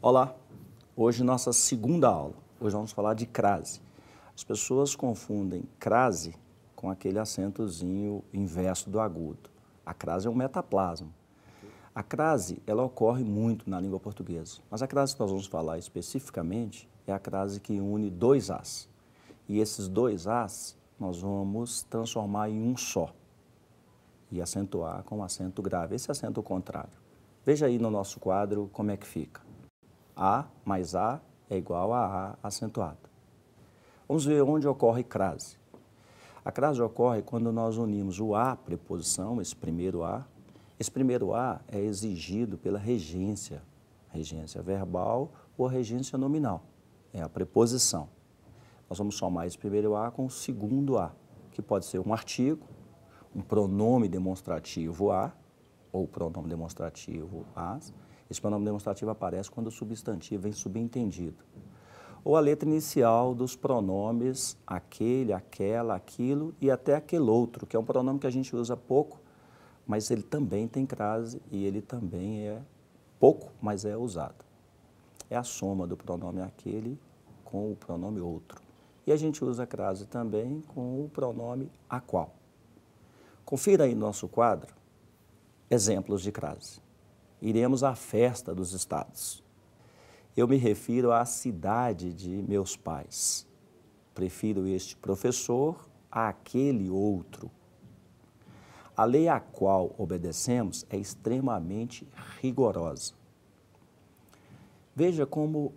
Olá, hoje nossa segunda aula. Hoje vamos falar de crase. As pessoas confundem crase com aquele acentozinho inverso do agudo. A crase é um metaplasma. A crase, ela ocorre muito na língua portuguesa, mas a crase que nós vamos falar especificamente é a crase que une dois as. E esses dois as nós vamos transformar em um só e acentuar com um acento grave, esse acento contrário. Veja aí no nosso quadro como é que fica. A mais A é igual a A acentuada. Vamos ver onde ocorre crase. A crase ocorre quando nós unimos o A, preposição, esse primeiro A. Esse primeiro A é exigido pela regência, regência verbal ou regência nominal, é a preposição. Nós vamos somar esse primeiro A com o segundo A, que pode ser um artigo, um pronome demonstrativo A, ou pronome demonstrativo AS, esse pronome demonstrativo aparece quando o substantivo vem subentendido. Ou a letra inicial dos pronomes aquele, aquela, aquilo e até aquele outro, que é um pronome que a gente usa pouco, mas ele também tem crase e ele também é pouco, mas é usado. É a soma do pronome aquele com o pronome outro. E a gente usa crase também com o pronome a qual. Confira aí no nosso quadro exemplos de crase iremos à festa dos estados. Eu me refiro à cidade de meus pais. Prefiro este professor àquele outro. A lei à qual obedecemos é extremamente rigorosa. Veja como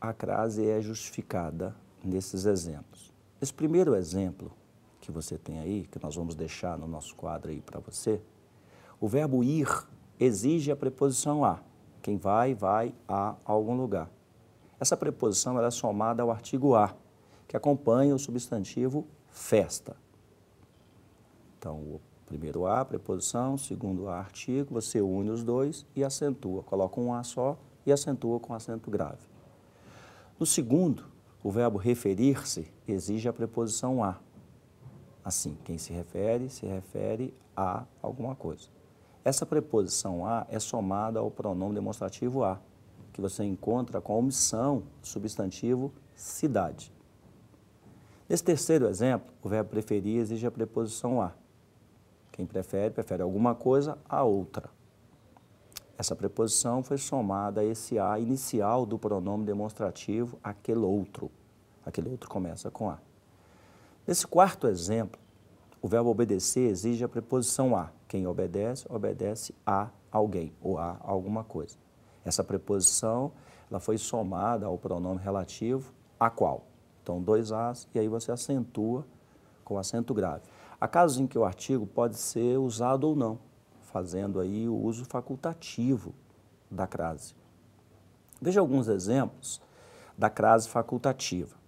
a crase é justificada nesses exemplos. Esse primeiro exemplo que você tem aí, que nós vamos deixar no nosso quadro aí para você, o verbo ir exige a preposição a. Quem vai, vai a algum lugar. Essa preposição é somada ao artigo a, que acompanha o substantivo festa. Então, o primeiro a, preposição, segundo a, artigo, você une os dois e acentua. Coloca um a só e acentua com acento grave. No segundo, o verbo referir-se exige a preposição a. Assim, quem se refere, se refere a alguma coisa. Essa preposição a é somada ao pronome demonstrativo a, que você encontra com a omissão do substantivo cidade. Nesse terceiro exemplo, o verbo preferir exige a preposição a. Quem prefere, prefere alguma coisa a outra. Essa preposição foi somada a esse a inicial do pronome demonstrativo aquele outro. Aquele outro começa com a. Nesse quarto exemplo, o verbo obedecer exige a preposição a. Quem obedece, obedece a alguém ou a alguma coisa. Essa preposição ela foi somada ao pronome relativo a qual. Então, dois as e aí você acentua com acento grave. Há casos em que o artigo pode ser usado ou não, fazendo aí o uso facultativo da crase. Veja alguns exemplos da crase facultativa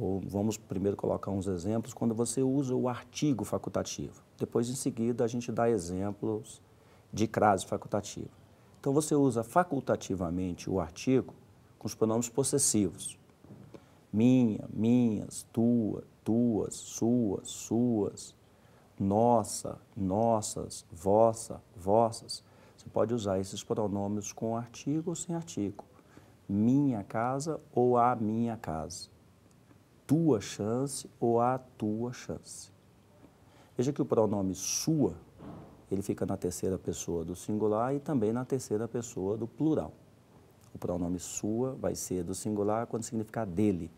ou vamos primeiro colocar uns exemplos, quando você usa o artigo facultativo. Depois, em seguida, a gente dá exemplos de crase facultativa. Então, você usa facultativamente o artigo com os pronomes possessivos. Minha, minhas, tua, tuas, suas, suas, nossa, nossas, vossa, vossas. Você pode usar esses pronomes com artigo ou sem artigo. Minha casa ou a minha casa tua chance ou a tua chance. Veja que o pronome sua, ele fica na terceira pessoa do singular e também na terceira pessoa do plural. O pronome sua vai ser do singular quando significar dele,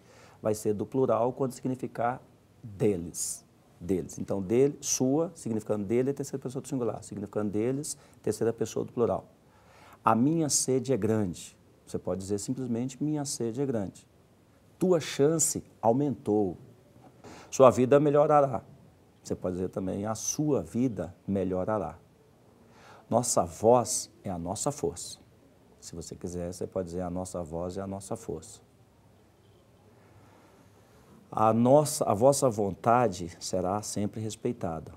vai ser do plural quando significar deles, deles. Então, dele, sua, significando dele, é terceira pessoa do singular, significando deles, terceira pessoa do plural. A minha sede é grande. Você pode dizer simplesmente minha sede é grande tua chance aumentou. Sua vida melhorará. Você pode dizer também, a sua vida melhorará. Nossa voz é a nossa força. Se você quiser, você pode dizer, a nossa voz é a nossa força. A, nossa, a vossa vontade será sempre respeitada.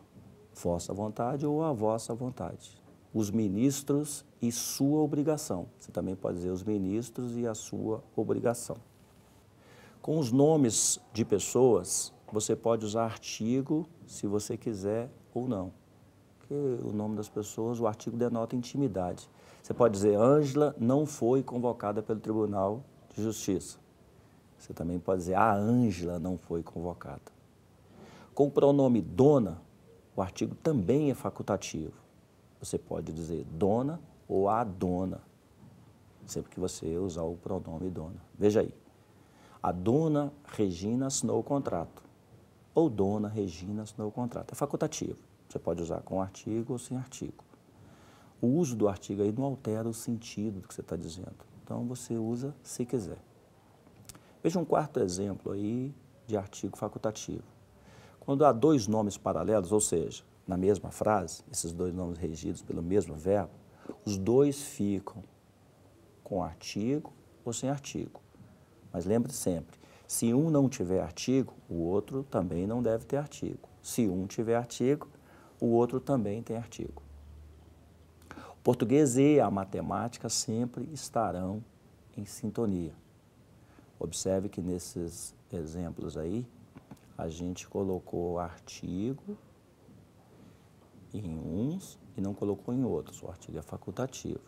Vossa vontade ou a vossa vontade. Os ministros e sua obrigação. Você também pode dizer os ministros e a sua obrigação. Com os nomes de pessoas, você pode usar artigo se você quiser ou não. Porque o nome das pessoas, o artigo denota intimidade. Você pode dizer, Ângela não foi convocada pelo Tribunal de Justiça. Você também pode dizer, a ah, Ângela não foi convocada. Com o pronome dona, o artigo também é facultativo. Você pode dizer dona ou a dona, sempre que você usar o pronome dona. Veja aí. A dona Regina assinou o contrato. Ou dona Regina assinou o contrato. É facultativo. Você pode usar com artigo ou sem artigo. O uso do artigo aí não altera o sentido do que você está dizendo. Então você usa se quiser. Veja um quarto exemplo aí de artigo facultativo. Quando há dois nomes paralelos, ou seja, na mesma frase, esses dois nomes regidos pelo mesmo verbo, os dois ficam com artigo ou sem artigo. Mas lembre sempre, se um não tiver artigo, o outro também não deve ter artigo. Se um tiver artigo, o outro também tem artigo. O português e a matemática sempre estarão em sintonia. Observe que nesses exemplos aí, a gente colocou artigo em uns e não colocou em outros. O artigo é facultativo.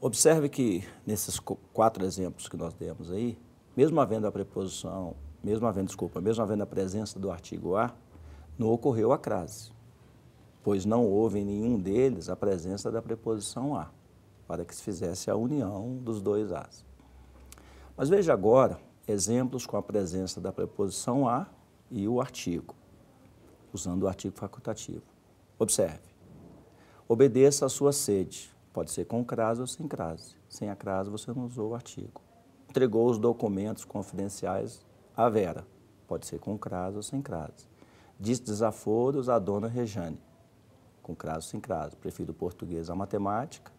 Observe que nesses quatro exemplos que nós demos aí, mesmo havendo a preposição, mesmo havendo, desculpa, mesmo havendo a presença do artigo A, não ocorreu a crase, pois não houve em nenhum deles a presença da preposição A, para que se fizesse a união dos dois As. Mas veja agora exemplos com a presença da preposição A e o artigo, usando o artigo facultativo. Observe. Obedeça à sua sede Pode ser com crase ou sem crase. Sem a crase, você não usou o artigo. Entregou os documentos confidenciais à Vera. Pode ser com crase ou sem crase. Diz desaforos à dona Rejane. Com crase ou sem crase. Prefiro o português à matemática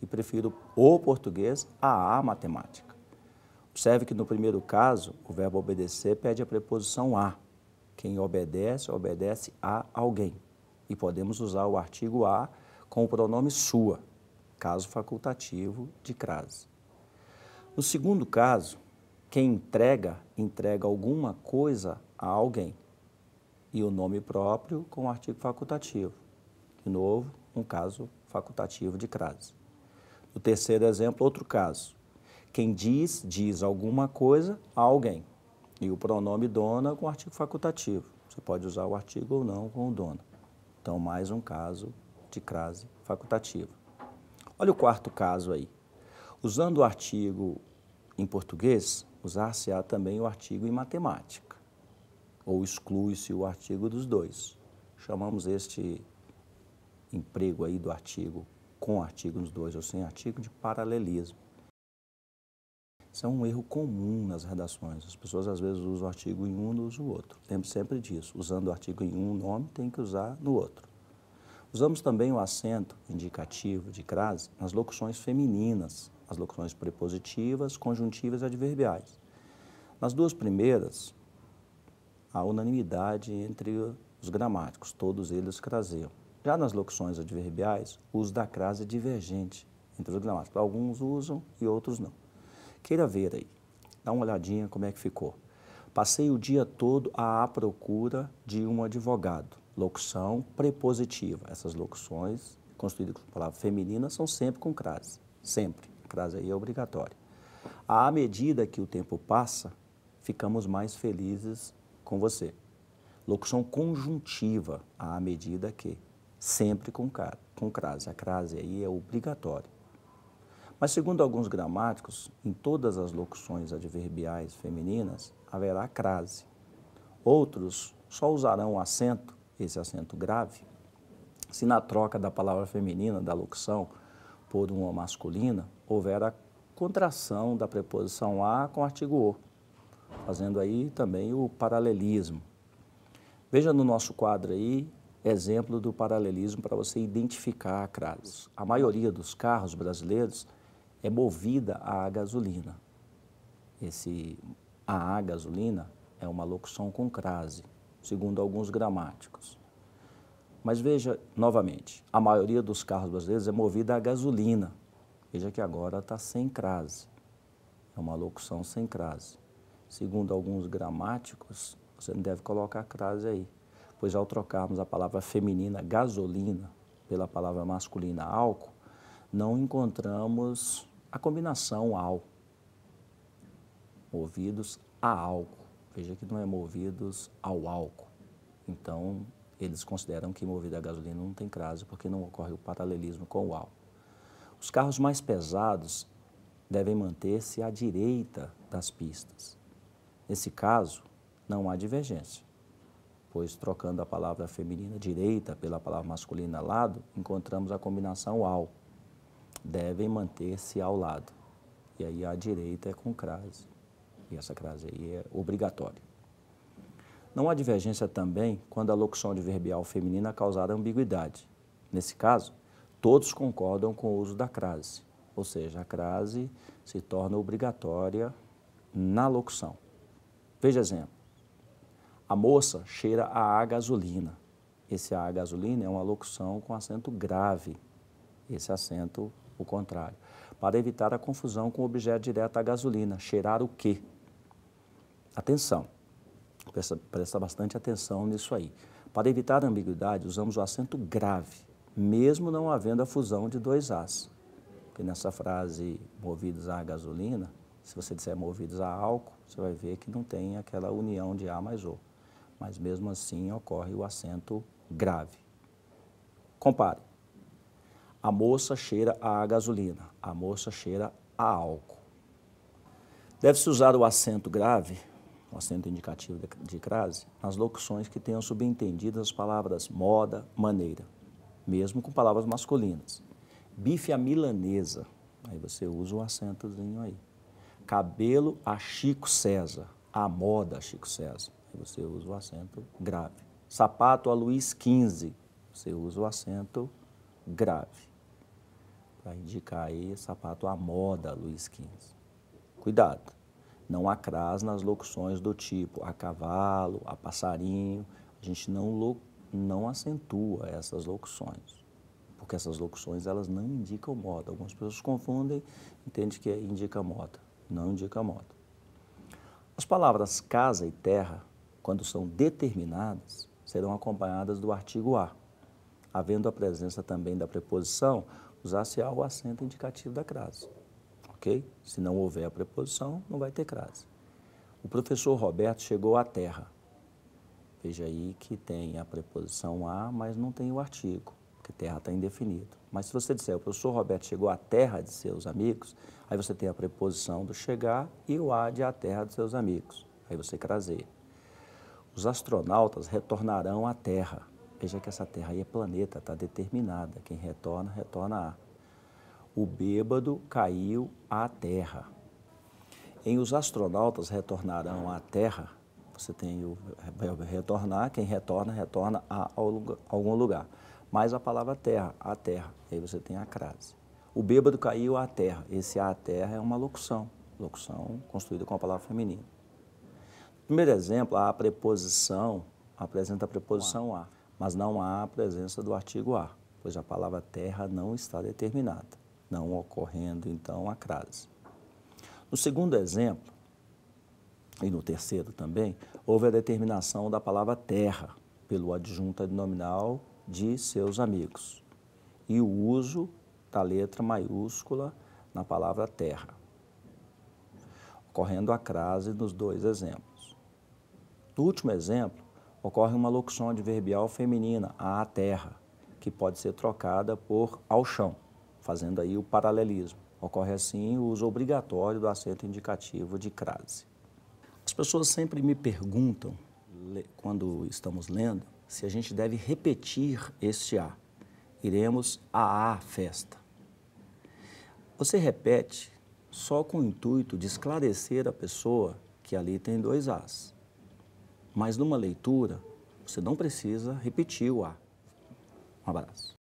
e prefiro o português à a matemática. Observe que no primeiro caso, o verbo obedecer pede a preposição a. Quem obedece, obedece a alguém. E podemos usar o artigo a com o pronome sua caso facultativo de crase. No segundo caso, quem entrega, entrega alguma coisa a alguém e o nome próprio com o artigo facultativo. De novo, um caso facultativo de crase. No terceiro exemplo, outro caso. Quem diz, diz alguma coisa a alguém e o pronome dona com o artigo facultativo. Você pode usar o artigo ou não com o dona. Então, mais um caso de crase facultativa. Olha o quarto caso aí. Usando o artigo em português, usar-se-á também o artigo em matemática, ou exclui-se o artigo dos dois. Chamamos este emprego aí do artigo com artigo nos dois ou sem artigo de paralelismo. Isso é um erro comum nas redações. As pessoas às vezes usam o artigo em um e usam o outro. Lembre sempre disso. Usando o artigo em um nome, tem que usar no outro. Usamos também o acento indicativo de crase nas locuções femininas, as locuções prepositivas, conjuntivas e adverbiais. Nas duas primeiras, há unanimidade entre os gramáticos, todos eles craseiam. Já nas locuções adverbiais, o uso da crase é divergente entre os gramáticos. Alguns usam e outros não. Queira ver aí, dá uma olhadinha como é que ficou. Passei o dia todo à procura de um advogado locução prepositiva. Essas locuções, construídas com palavra feminina, são sempre com crase, sempre. A crase aí é obrigatória. À medida que o tempo passa, ficamos mais felizes com você. Locução conjuntiva, à medida que, sempre com, com crase. A crase aí é obrigatória. Mas, segundo alguns gramáticos, em todas as locuções adverbiais femininas haverá crase. Outros só usarão o acento esse acento grave, se na troca da palavra feminina, da locução, por uma masculina, houver a contração da preposição a com o artigo o, fazendo aí também o paralelismo. Veja no nosso quadro aí exemplo do paralelismo para você identificar a crase. A maioria dos carros brasileiros é movida a gasolina. Esse a, a gasolina é uma locução com crase segundo alguns gramáticos. Mas veja novamente, a maioria dos carros brasileiros é movida a gasolina. Veja que agora está sem crase. É uma locução sem crase. Segundo alguns gramáticos, você não deve colocar crase aí, pois ao trocarmos a palavra feminina gasolina pela palavra masculina álcool, não encontramos a combinação ao. Movidos a álcool. RPG que não é movidos ao álcool. Então, eles consideram que movido a gasolina não tem crase porque não ocorre o paralelismo com o álcool. Os carros mais pesados devem manter-se à direita das pistas. Nesse caso, não há divergência, pois trocando a palavra feminina direita pela palavra masculina lado, encontramos a combinação ao. Devem manter-se ao lado. E aí a direita é com crase e essa crase aí é obrigatória. Não há divergência também quando a locução adverbial feminina é causar ambiguidade. Nesse caso, todos concordam com o uso da crase, ou seja, a crase se torna obrigatória na locução. Veja exemplo. A moça cheira a, a gasolina. Esse a, gasolina é uma locução com acento grave, esse acento o contrário, para evitar a confusão com o objeto direto a gasolina, cheirar o quê? atenção. Presta, presta bastante atenção nisso aí. Para evitar ambiguidade, usamos o acento grave, mesmo não havendo a fusão de dois As. Porque nessa frase, movidos a gasolina, se você disser movidos a álcool, você vai ver que não tem aquela união de A mais O. Mas mesmo assim ocorre o acento grave. Compare. A moça cheira a gasolina, a moça cheira a álcool. Deve-se usar o acento grave o acento indicativo de, de crase, nas locuções que tenham subentendidas as palavras moda, maneira, mesmo com palavras masculinas. Bife à milanesa, aí você usa o acentozinho aí. Cabelo a Chico César, a moda a Chico César, aí você usa o acento grave. Sapato a Luiz XV, você usa o acento grave. Para indicar aí sapato à moda Luiz XV. Cuidado. Não há CRAS nas locuções do tipo a cavalo, a passarinho. A gente não, não acentua essas locuções, porque essas locuções elas não indicam moda. Algumas pessoas confundem, entendem que é, indica moda. Não indica moda. As palavras casa e terra, quando são determinadas, serão acompanhadas do artigo a. Havendo a presença também da preposição, usar-se-á o acento indicativo da crase ok? Se não houver a preposição, não vai ter crase. O professor Roberto chegou à Terra. Veja aí que tem a preposição a, mas não tem o artigo, porque terra está indefinido. Mas se você disser, o professor Roberto chegou à terra de seus amigos, aí você tem a preposição do chegar e o a de a terra de seus amigos. Aí você craseia. Os astronautas retornarão à Terra. Veja que essa Terra aí é planeta, está determinada. Quem retorna, retorna a o bêbado caiu à terra. Em Os Astronautas Retornarão à Terra, você tem o verbo retornar, quem retorna, retorna a algum lugar. Mais a palavra terra, a terra, aí você tem a crase. O bêbado caiu à terra, esse à terra é uma locução, locução construída com a palavra feminina. Primeiro exemplo, a preposição apresenta a preposição a, mas não há a presença do artigo a, pois a palavra terra não está determinada não ocorrendo, então, a crase. No segundo exemplo, e no terceiro também, houve a determinação da palavra terra pelo adjunto nominal de seus amigos e o uso da letra maiúscula na palavra terra, ocorrendo a crase nos dois exemplos. No último exemplo, ocorre uma locução adverbial feminina, a terra, que pode ser trocada por ao chão fazendo aí o paralelismo. Ocorre assim o uso obrigatório do acento indicativo de crase. As pessoas sempre me perguntam, quando estamos lendo, se a gente deve repetir este A. Iremos a a festa. Você repete só com o intuito de esclarecer a pessoa que ali tem dois As. Mas numa leitura, você não precisa repetir o A. Um abraço.